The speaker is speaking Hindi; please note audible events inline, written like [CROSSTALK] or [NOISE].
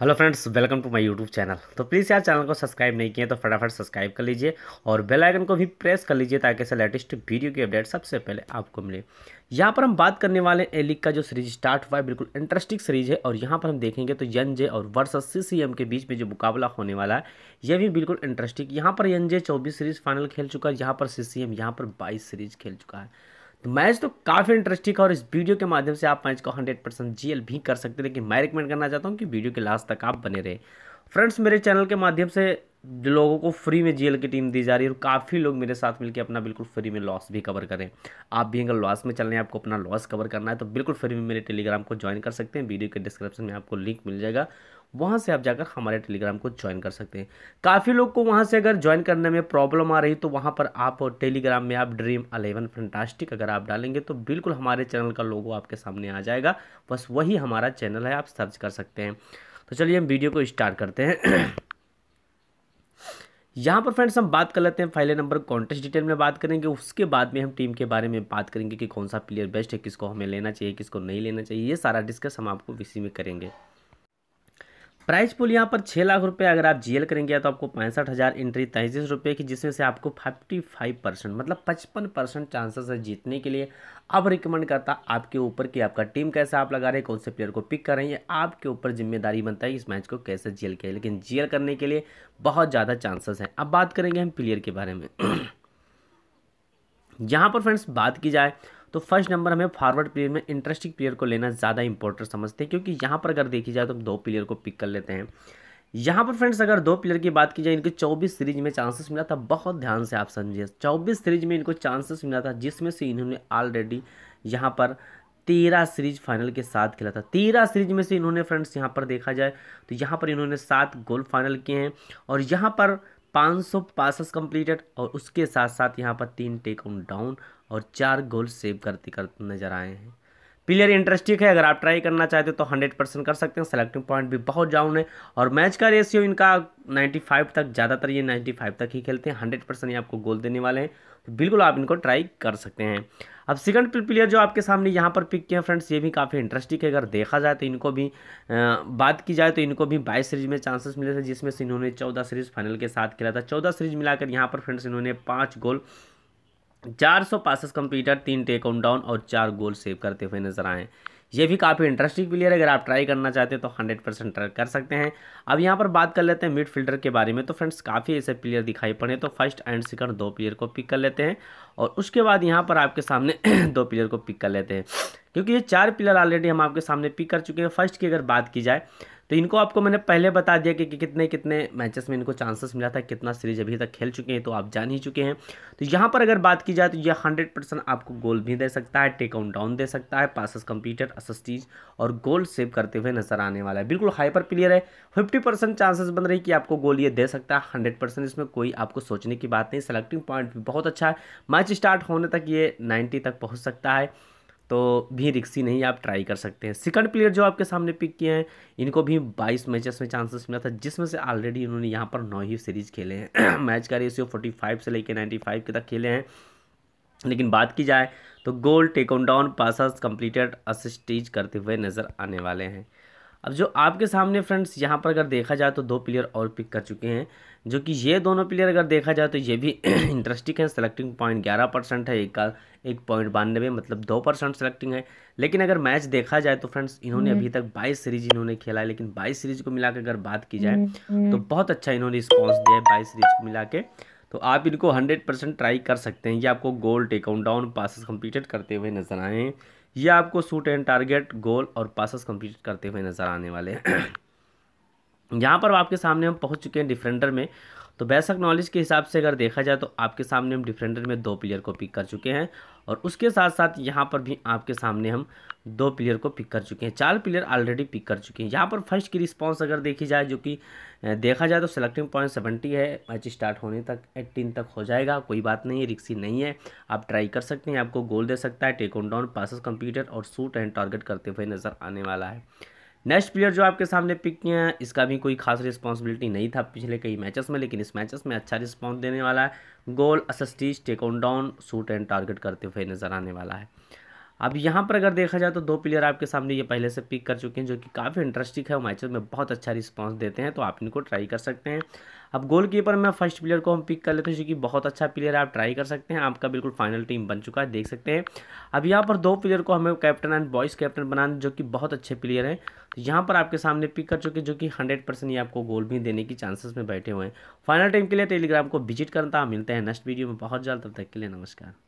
Hello friends welcome to my YouTube channel तो प्लीज़ यार चैनल को सब्सक्राइब नहीं किया तो फटाफट सब्सक्राइब कर लीजिए और बेल आइकन को भी प्रेस कर लीजिए ताकि ऐसे लेटेस्ट वीडियो की अपडेट सबसे पहले आपको मिले यहाँ पर हम बात करने वाले हैं एलिक का जो सीरीज स्टार्ट हुआ है बिल्कुल इंटरेस्टिंग सीरीज है और यहाँ पर हम देखेंगे तो यन जे और वर्सेस सी सी एम के बीच में जो मुकाबला होने वाला है यह भी बिल्कुल इंटरेस्टिंग यहाँ पर यन जे चौबीस सीरीज फाइनल खेल चुका है यहाँ पर सी सी एम यहाँ पर बाईस सीरीज खेल चुका है तो मैच तो काफ़ी इंटरेस्टिंग है और इस वीडियो के माध्यम से आप मैच को 100 परसेंट जी भी कर सकते हैं लेकिन मैं रिकमेंड करना चाहता हूँ कि वीडियो के लास्ट तक आप बने रहे फ्रेंड्स मेरे चैनल के माध्यम से लोगों को फ्री में जीएल की टीम दी जा रही है और काफ़ी लोग मेरे साथ मिलकर अपना बिल्कुल फ्री में लॉस भी कवर करें आप भी अगर लॉस में चल रहे हैं आपको अपना लॉस कवर करना है तो बिल्कुल फ्री में मेरे टेलीग्राम को ज्वाइन कर सकते हैं वीडियो के डिस्क्रिप्शन में आपको लिंक मिल जाएगा वहाँ से आप जाकर हमारे टेलीग्राम को ज्वाइन कर सकते हैं काफ़ी लोग को वहाँ से अगर ज्वाइन करने में प्रॉब्लम आ रही तो वहाँ पर आप टेलीग्राम में आप ड्रीम अलेवन फंटास्टिक अगर आप डालेंगे तो बिल्कुल हमारे चैनल का लोगो आपके सामने आ जाएगा बस वही हमारा चैनल है आप सर्च कर सकते हैं तो चलिए हम वीडियो को स्टार्ट करते हैं [CLEARS THROAT] यहाँ पर फ्रेंड्स हम बात कर लेते हैं पहले नंबर कॉन्टेस्ट डिटेल में बात करेंगे उसके बाद में हम टीम के बारे में बात करेंगे कि कौन सा प्लेयर बेस्ट है किसको हमें लेना चाहिए किसको नहीं लेना चाहिए ये सारा डिस्कस हम आपको इसी में करेंगे प्राइस पुल यहाँ पर छः लाख रुपए अगर आप जीएल करेंगे तो आपको पैंसठ हज़ार एंट्री तैंतीस रुपये की जिसमें से आपको फिफ्टी फाइव परसेंट मतलब पचपन परसेंट चांसेस है जीतने के लिए अब रिकमेंड करता आपके ऊपर कि आपका टीम कैसे आप लगा रहे हैं कौन से प्लेयर को पिक कर रहे हैं आपके ऊपर जिम्मेदारी बनता है इस मैच को कैसे जीएल के लेकिन जीएल करने के लिए बहुत ज़्यादा चांसेस हैं अब बात करेंगे हम प्लेयर के बारे में [CLEARS THROAT] यहाँ पर फ्रेंड्स बात की जाए तो फर्स्ट नंबर हमें फॉरवर्ड प्लेयर में इंटरेस्टिंग प्लेयर को लेना ज़्यादा इंपॉर्टेंट समझते हैं क्योंकि यहाँ पर अगर देखी जाए तो हम दो प्लेयर को पिक कर लेते हैं यहाँ पर फ्रेंड्स अगर दो प्लेयर की बात की जाए इनके 24 सीरीज में चांसेस मिला था बहुत ध्यान से आप समझिए 24 सीरीज में इनको चांसेस मिला था जिसमें से इन्होंने ऑलरेडी यहाँ पर तेरह सीरीज फाइनल के साथ खेला था तेरह सीरीज में से इन्होंने फ्रेंड्स यहाँ पर देखा जाए तो यहाँ पर इन्होंने सात गोल फाइनल किए हैं और यहाँ पर पाँच सौ पासस कम्प्लीटेड और उसके साथ साथ यहाँ पर तीन टेक डाउन और चार गोल सेव करते करते नजर आए हैं प्लेयर इंटरेस्टिंग है अगर आप ट्राई करना चाहते हो तो हंड्रेड परसेंट कर सकते हैं सेलेक्टिंग पॉइंट भी बहुत डाउन है और मैच का रेशियो इनका नाइन्टी फाइव तक ज़्यादातर ये नाइन्टी फाइव तक ही खेलते हैं हंड्रेड परसेंट ये आपको गोल देने वाले हैं तो बिल्कुल आप इनको ट्राई कर सकते हैं अब सेकंड प्लेयर जो आपके सामने यहाँ पर पिक किए हैं फ्रेंड्स ये भी काफ़ी इंटरेस्टिंग है अगर देखा जाए तो इनको भी बात की जाए तो इनको भी बाईस सीरीज में चांसेस मिले थे जिसमें से इन्होंने चौदह सीरीज फाइनल के साथ खेला था चौदह सीरीज मिलाकर यहाँ पर फ्रेंड्स इन्होंने पाँच गोल चार सौ पासिस कंप्लीटर तीन ऑन डाउन और चार गोल सेव करते हुए नजर आए ये भी काफ़ी इंटरेस्टिंग प्लेयर है अगर आप ट्राई करना चाहते हैं तो हंड्रेड परसेंट ट्राई कर सकते हैं अब यहाँ पर बात कर लेते हैं मिड फील्डर के बारे में तो फ्रेंड्स काफ़ी ऐसे प्लेयर दिखाई पड़े तो फर्स्ट एंड सेकंड दो प्लेयर को पिक कर लेते हैं और उसके बाद यहाँ पर आपके सामने [CLEARS THROAT] दो प्लेयर को पिक कर लेते हैं क्योंकि ये चार प्लेयर ऑलरेडी हम आपके सामने पिक कर चुके हैं फर्स्ट की अगर बात की जाए तो इनको आपको मैंने पहले बता दिया कि, कि कितने कितने मैचेस में इनको चांसेस मिला था कितना सीरीज अभी तक खेल चुके हैं तो आप जान ही चुके हैं तो यहाँ पर अगर बात की जाए तो ये हंड्रेड परसेंट आपको गोल भी दे सकता है टेकआउट डाउन दे सकता है पासिस कंप्यूटर सस्टीज और गोल सेव करते हुए नजर आने वाला है बिल्कुल हाइपर प्लेयर है फिफ्टी परसेंट चांसेस बन रही कि आपको गोल ये दे सकता है हंड्रेड परसेंट इसमें कोई आपको सोचने की बात नहीं सेलेक्टिंग पॉइंट भी बहुत अच्छा है मैच स्टार्ट होने तक ये नाइन्टी तक पहुँच सकता है तो भी रिक्सी नहीं आप ट्राई कर सकते हैं सेकंड प्लेयर जो आपके सामने पिक किए हैं इनको भी 22 मैचेस में चांसेस मिला था जिसमें से ऑलरेडी इन्होंने यहाँ पर नौ ही सीरीज खेले हैं मैच [CLEARS THROAT] का रेसियो 45 से लेकर 95 के तक खेले हैं लेकिन बात की जाए तो goal taken down passes completed assists करते हुए नज़र आने वाले हैं अब जो आपके सामने फ्रेंड्स यहाँ पर अगर देखा जाए तो दो प्लेयर और पिक कर चुके हैं जो कि ये दोनों प्लेयर अगर देखा जाए तो ये भी इंटरेस्टिंग है सेलेक्टिंग पॉइंट ग्यारह परसेंट है एक का एक पॉइंट बानवे मतलब दो परसेंट सेलेक्टिंग है लेकिन अगर मैच देखा जाए तो फ्रेंड्स इन्होंने हम्म। अभी तक बाईस सीरीज इन्होंने खेला है लेकिन बाईस सीरीज को मिला अगर बात की जाए हम्म, तो हम्म। बहुत अच्छा इन्होंने रिस्पॉन्स दिया है बाईस सीरीज को मिला के तो आप इनको हंड्रेड परसेंट ट्राई कर सकते हैं ये आपको goal takeout down passes completed करते हुए नजर आए हैं ये आपको सूट एंड टारगेट गोल और पासिस कंप्लीट करते हुए नजर आने वाले हैं यहाँ पर आपके सामने हम पहुँच चुके हैं डिफेंडर में तो बेसक नॉलेज के हिसाब से अगर देखा जाए तो आपके सामने हम डिफेंडर में दो प्लेयर को पिक कर चुके हैं और उसके साथ साथ यहाँ पर भी आपके सामने हम दो प्लेयर को पिक कर चुके हैं चार प्लेयर ऑलरेडी पिक कर चुके हैं यहाँ पर फर्स्ट की रिस्पांस अगर देखी जाए जो कि देखा जाए तो सेलेक्टिंग पॉइंट सेवेंटी है मैच स्टार्ट होने तक एट्टीन तक हो जाएगा कोई बात नहीं है रिक्सी नहीं है आप ट्राई कर सकते हैं आपको गोल दे सकता है take on down passes computer और सूट एंड टारगेट करते हुए नज़र आने वाला है नेक्स्ट प्लेयर जो आपके सामने पिक किए हैं इसका भी कोई खास रिस्पॉन्सिबिलिटी नहीं था पिछले कई मैचेस में लेकिन इस मैचेस में अच्छा रिस्पॉन्स देने वाला है goal assists take on down shoot and target करते हुए नजर आने वाला है अब यहाँ पर अगर देखा जाए तो दो प्लेयर आपके सामने ये पहले से पिक कर चुके हैं जो कि काफ़ी इंटरेस्टिंग है मैचेस में बहुत अच्छा रिस्पांस देते हैं तो आप इनको ट्राई कर सकते हैं अब गोलकीपर में फर्स्ट प्लेयर को हम पिक कर लेते हैं जो कि बहुत अच्छा प्लेयर आप ट्राई कर सकते हैं आपका बिल्कुल फाइनल टीम बन चुका है देख सकते हैं अब यहाँ पर दो प्लेयर को हमें कैप्टन एंड बॉयस कैप्टन बनाने जो कि बहुत अच्छे प्लेयर हैं तो यहाँ पर आपके सामने पिक कर चुके जो कि हंड्रेड परसेंट ये आपको गोल भी देने की चांसेस में बैठे हुए हैं फाइनल टीम के लिए टेलीग्राम को विजिट करता मिलते हैं नेक्स्ट वीडियो में बहुत जल्द तब तक के लिए नमस्कार